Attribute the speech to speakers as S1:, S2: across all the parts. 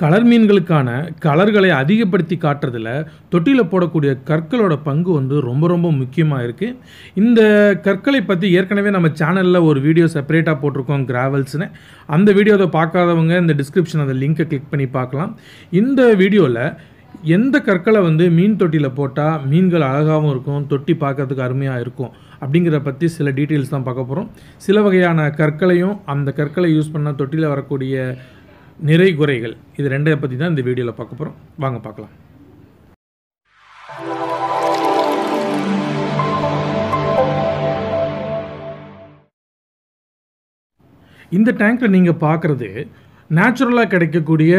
S1: colour மீன்களுக்கான கலர்களை அதிகப்படுத்தி காட்டுறதுல தொட்டியில் போடக்கூடிய கற்களோட பங்கு வந்து ரொம்ப ரொம்ப முக்கியமாக இருக்குது இந்த கற்களை பற்றி ஏற்கனவே நம்ம சேனலில் ஒரு வீடியோ செப்பரேட்டாக போட்டிருக்கோம் கிராவல்ஸ்னு அந்த வீடியோவை பார்க்காதவங்க இந்த டிஸ்கிரிப்ஷன் அந்த லிங்க்கை கிளிக் பண்ணி பார்க்கலாம் இந்த வீடியோவில் எந்த கற்களை வந்து மீன் தொட்டியில் போட்டால் மீன்கள் அழகாகவும் இருக்கும் தொட்டி பார்க்கறதுக்கு அருமையாக இருக்கும் அப்படிங்கிற பற்றி சில டீட்டெயில்ஸ் தான் பார்க்க போகிறோம் சில வகையான கற்களையும் அந்த கற்களை யூஸ் பண்ணால் தொட்டியில் வரக்கூடிய நிறை குறைகள் இது ரெண்டை பற்றி தான் இந்த வீடியோவில் பார்க்க போகிறோம் வாங்க பார்க்கலாம் இந்த டேங்க்கில் நீங்கள் பார்க்குறது நேச்சுரலாக கிடைக்கக்கூடிய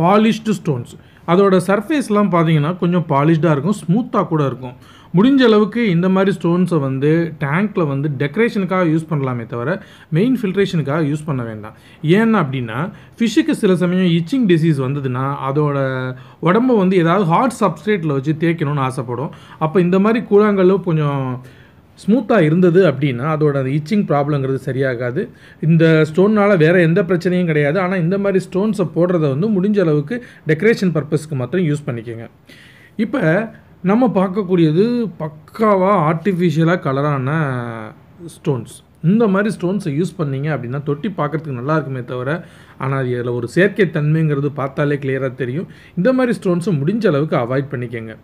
S1: பாலிஷ்டு ஸ்டோன்ஸ் அதோட சர்ஃபேஸ்லாம் பார்த்தீங்கன்னா கொஞ்சம் பாலிஷ்டாக இருக்கும் ஸ்மூத்தாக கூட இருக்கும் முடிஞ்ச அளவுக்கு இந்த மாதிரி ஸ்டோன்ஸை வந்து டேங்க்கில் வந்து டெக்கரேஷனுக்காக யூஸ் பண்ணலாமே தவிர மெயின் ஃபில்ட்ரேஷனுக்காக யூஸ் பண்ண வேண்டாம் ஏன்னா அப்படின்னா ஃபிஷ்ஷுக்கு சில சமயம் இச்சிங் டிசீஸ் வந்ததுன்னா அதோட உடம்பை வந்து ஏதாவது ஹார்ட் சப்ஸ்ட்ரேட்டில் வச்சு தேய்க்கணும்னு ஆசைப்படும் அப்போ இந்த மாதிரி கூழாங்கல்லும் கொஞ்சம் ஸ்மூத்தாக இருந்தது அப்படின்னா அதோட அந்த இச்சிங் ப்ராப்ளங்கிறது சரியாகாது இந்த ஸ்டோன்னால் வேறு எந்த பிரச்சனையும் கிடையாது ஆனால் இந்த மாதிரி ஸ்டோன்ஸை போடுறத வந்து முடிஞ்ச அளவுக்கு டெக்கரேஷன் பர்பஸ்க்கு மாத்திரம் யூஸ் பண்ணிக்கோங்க இப்போ நம்ம பார்க்கக்கூடியது பக்காவாக ஆர்டிஃபிஷியலாக கலரான ஸ்டோன்ஸ் இந்த மாதிரி ஸ்டோன்ஸை யூஸ் பண்ணிங்க அப்படின்னா தொட்டி பார்க்குறதுக்கு நல்லா இருக்குமே தவிர ஆனால் அது அதில் ஒரு செயற்கை தன்மைங்கிறது பார்த்தாலே கிளியராக தெரியும் இந்த மாதிரி ஸ்டோன்ஸை முடிஞ்ச அளவுக்கு அவாய்ட் பண்ணிக்கோங்க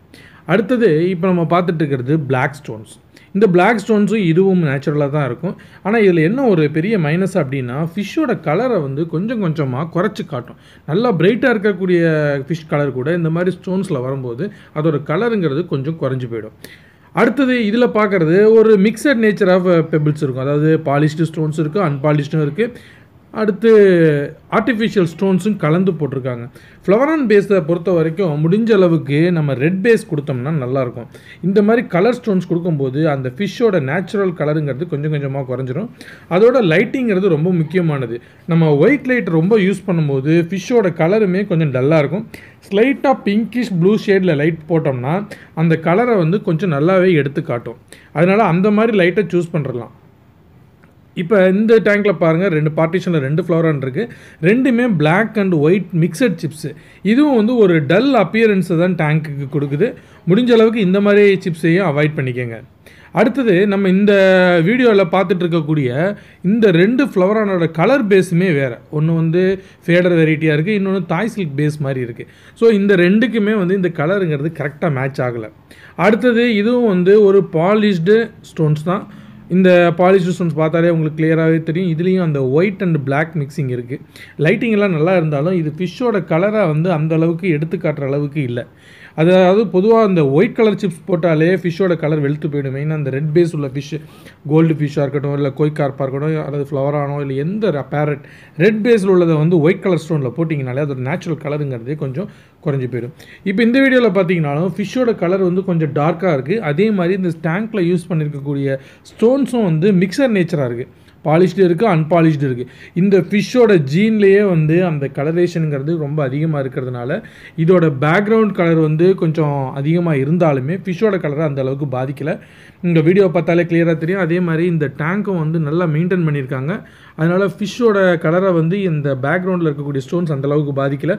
S1: அடுத்தது இப்போ நம்ம பார்த்துட்டு இருக்கிறது பிளாக் ஸ்டோன்ஸ் இந்த பிளாக் ஸ்டோன்ஸும் இதுவும் நேச்சுரலாக தான் இருக்கும் ஆனால் இதில் என்ன ஒரு பெரிய மைனஸ் அப்படின்னா ஃபிஷ்ஷோட கலரை வந்து கொஞ்சம் கொஞ்சமாக குறைச்சி காட்டும் நல்லா பிரைட்டாக இருக்கக்கூடிய ஃபிஷ் கலர் கூட இந்த மாதிரி ஸ்டோன்ஸில் வரும்போது அதோட கலருங்கிறது கொஞ்சம் குறைஞ்சி போயிடும் அடுத்தது இதில் பார்க்குறது ஒரு மிக்சட் நேச்சர் ஆஃப் பெபிள்ஸ் இருக்கும் அதாவது பாலிஷ்டு ஸ்டோன்ஸ் இருக்குது அன்பாலிஷ்டும் இருக்குது அடுத்து ஆர்டிஃபிஷியல் ஸ்டோன்ஸும் கலந்து போட்டிருக்காங்க ஃப்ளவரான் பேஸை பொறுத்த வரைக்கும் முடிஞ்ச அளவுக்கு நம்ம ரெட் பேஸ் கொடுத்தோம்னா நல்லாயிருக்கும் இந்த மாதிரி கலர் ஸ்டோன்ஸ் கொடுக்கும்போது அந்த ஃபிஷ்ஷோட நேச்சுரல் கலருங்கிறது கொஞ்சம் கொஞ்சமாக குறைஞ்சிரும் அதோட லைட்டிங்கிறது ரொம்ப முக்கியமானது நம்ம ஒயிட் லைட் ரொம்ப யூஸ் பண்ணும்போது ஃபிஷ்ஷோட கலருமே கொஞ்சம் டல்லாக இருக்கும் ஸ்லைட்டாக பிங்கிஷ் ப்ளூ ஷேடில் லைட் போட்டோம்னா அந்த கலரை வந்து கொஞ்சம் நல்லாவே எடுத்து காட்டும் அதனால் அந்த மாதிரி லைட்டை சூஸ் பண்ணுறலாம் இப்போ இந்த டேங்க்கில் பாருங்கள் ரெண்டு பார்ட்டிஷனில் ரெண்டு ஃப்ளோரான் இருக்குது ரெண்டுமே black and white mixed chips இதுவும் வந்து ஒரு டல் அப்பியரன்ஸை தான் டேங்க்குக்கு கொடுக்குது முடிஞ்ச அளவுக்கு இந்த மாதிரி சிப்ஸையும் அவாய்ட் பண்ணிக்கோங்க அடுத்தது நம்ம இந்த வீடியோவில் பார்த்துட்டு இருக்கக்கூடிய இந்த ரெண்டு ஃப்ளவரானோட கலர் பேஸுமே வேறு ஒன்று வந்து ஃபேடர் வெரைட்டியாக இருக்குது இன்னொன்று தாய் சில்க் பேஸ் மாதிரி இருக்குது ஸோ இந்த ரெண்டுக்குமே வந்து இந்த கலருங்கிறது கரெக்டாக மேட்ச் ஆகலை அடுத்தது இதுவும் வந்து ஒரு பாலிஷ்டு ஸ்டோன்ஸ் தான் இந்த பாலிஷ் ஸ்டோன்ஸ் பார்த்தாலே உங்களுக்கு கிளியராகவே தெரியும் இதுலேயும் அந்த ஒயிட் அண்ட் பிளாக் மிக்சிங் இருக்குது லைட்டிங் எல்லாம் நல்லா இருந்தாலும் இது ஃபிஷ்ஷோட கலராக வந்து அந்த அளவுக்கு எடுத்து காட்டுற அளவுக்கு இல்லை அதாவது பொதுவாக அந்த ஒயிட் கலர் சிப்ஸ் போட்டாலே ஃபிஷ்ஷோட கலர் வெளுத்து போயிடும் மெயினாக அந்த ரெட் பேஸ் உள்ள ஃபிஷ்ஷு கோல்டு ஃபிஷ்ஷாக இருக்கட்டும் இல்லை கொய்கார்ப்பாக இருக்கட்டும் அல்லது ஃப்ளவரானோ இல்லை எந்த பேரட் ரெட் பேஸில் உள்ளதை வந்து ஒயிட் கலர் ஸ்டோனில் போட்டிங்கனாலே அதோட நேச்சுரல் கலருங்கிறதே கொஞ்சம் குறைஞ்சி போயிடும் இப்போ இந்த வீடியோவில் பார்த்தீங்கனாலும் ஃபிஷ்ஷோட கலர் வந்து கொஞ்சம் டார்க்காக இருக்குது அதே மாதிரி இந்த டேங்க்கில் யூஸ் பண்ணியிருக்கக்கூடிய ஸ்டோன்ஸும் வந்து மிக்சர் நேச்சராக இருக்குது பாலிஷ்டு இருக்குது அன்பாலிஷ்டு இருக்குது இந்த ஃபிஷ்ஷோட ஜீன்லேயே வந்து அந்த கலரேஷனுங்கிறது ரொம்ப அதிகமாக இருக்கிறதுனால இதோட பேக்ரவுண்ட் கலர் வந்து கொஞ்சம் அதிகமாக இருந்தாலுமே ஃபிஷ்ஷோட கலரை அந்த அளவுக்கு பாதிக்கலை இந்த வீடியோ பார்த்தாலே கிளியராக தெரியும் அதே மாதிரி இந்த டேங்க்கும் வந்து நல்லா மெயின்டைன் பண்ணியிருக்காங்க அதனால் ஃபிஷ்ஷோட கலரை வந்து இந்த பேக்ரவுண்டில் இருக்கக்கூடிய ஸ்டோன்ஸ் அந்தளவுக்கு பாதிக்கலை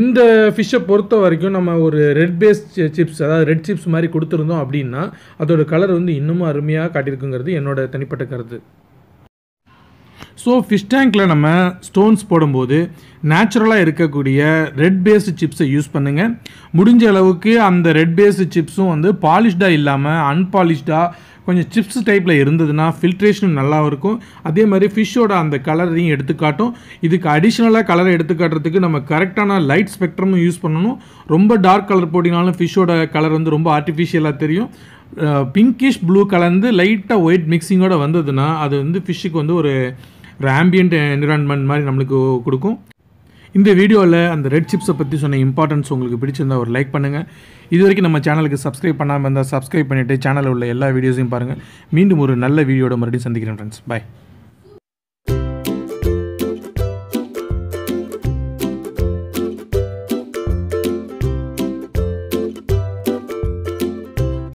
S1: இந்த ஃபிஷ்ஷை பொறுத்த வரைக்கும் நம்ம ஒரு ரெட் பேஸ் சிப்ஸ் அதாவது ரெட் சிப்ஸ் மாதிரி கொடுத்துருந்தோம் அப்படின்னா அதோடய கலர் வந்து இன்னமும் அருமையாக காட்டியிருக்குங்கிறது என்னோடய தனிப்பட்ட கருத்து ஸோ ஃபிஷ் டேங்கில் நம்ம ஸ்டோன்ஸ் போடும்போது நேச்சுரலாக இருக்கக்கூடிய ரெட் பேஸ்டு சிப்ஸை யூஸ் பண்ணுங்கள் முடிஞ்ச அளவுக்கு அந்த ரெட் பேஸ்டு சிப்ஸும் வந்து பாலிஷ்டாக இல்லாமல் அன்பாலிஷ்டாக கொஞ்சம் சிப்ஸ் டைப்பில் இருந்ததுன்னா ஃபில்ட்ரேஷனும் நல்லா இருக்கும் அதே மாதிரி ஃபிஷ்ஷோட அந்த கலரையும் எடுத்துக்காட்டும் இதுக்கு அடிஷ்னலாக கலரை எடுத்துக்காட்டுறதுக்கு நம்ம கரெக்டான லைட் ஸ்பெக்ட்ரமும் யூஸ் பண்ணணும் ரொம்ப டார்க் கலர் போட்டிங்கனாலும் ஃபிஷ்ஷோட கலர் வந்து ரொம்ப ஆர்டிஃபிஷியலாக தெரியும் பிங்கிஷ் ப்ளூ கலர்ந்து லைட்டாக ஒயிட் மிக்சிங்கோடு வந்ததுன்னா அது வந்து ஃபிஷ்ஷுக்கு வந்து ஒரு ஒரு என்விரான்மெண்ட் மாதிரி நம்மளுக்கு கொடுக்கும் இந்த வீடியோவில் அந்த ரெட் சிப்ஸை பற்றி சொன்ன இம்பார்ட்டன்ஸ் உங்களுக்கு பிடிச்சிருந்தால் ஒரு லைக் பண்ணுங்கள் இது வரைக்கும் நம்ம சேனலுக்கு சப்ஸ்கிரைப் பண்ணாமல் இருந்தால் சப்ஸ்கிரைப் பண்ணிவிட்டு சேனலில் உள்ள எல்லா வீடியோஸையும் பாருங்கள் மீண்டும் ஒரு நல்ல வீடியோட மறுபடியும் சந்திக்கிறேன் ஃப்ரெண்ட்ஸ் பாய்